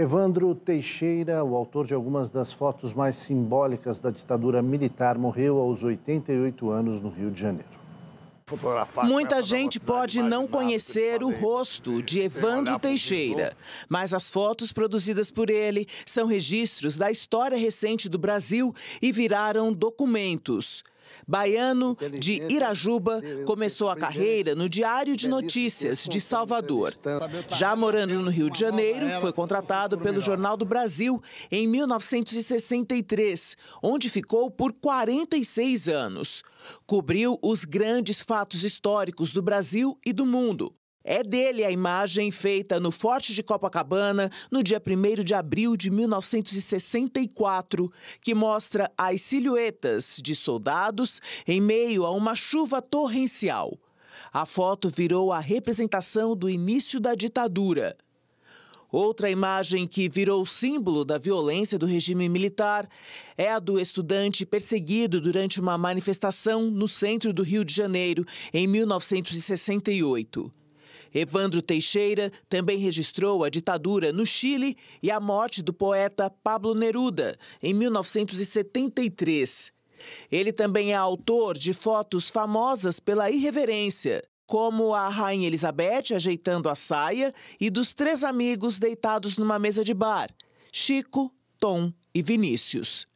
Evandro Teixeira, o autor de algumas das fotos mais simbólicas da ditadura militar, morreu aos 88 anos no Rio de Janeiro. Muita gente pode não conhecer o rosto de Evandro Teixeira, mas as fotos produzidas por ele são registros da história recente do Brasil e viraram documentos. Baiano de Irajuba começou a carreira no Diário de Notícias de Salvador. Já morando no Rio de Janeiro, foi contratado pelo Jornal do Brasil em 1963, onde ficou por 46 anos. Cobriu os grandes fatos históricos do Brasil e do mundo. É dele a imagem feita no Forte de Copacabana no dia 1 de abril de 1964, que mostra as silhuetas de soldados em meio a uma chuva torrencial. A foto virou a representação do início da ditadura. Outra imagem que virou símbolo da violência do regime militar é a do estudante perseguido durante uma manifestação no centro do Rio de Janeiro em 1968. Evandro Teixeira também registrou a ditadura no Chile e a morte do poeta Pablo Neruda, em 1973. Ele também é autor de fotos famosas pela irreverência, como a Rainha Elizabeth ajeitando a saia e dos três amigos deitados numa mesa de bar: Chico, Tom e Vinícius.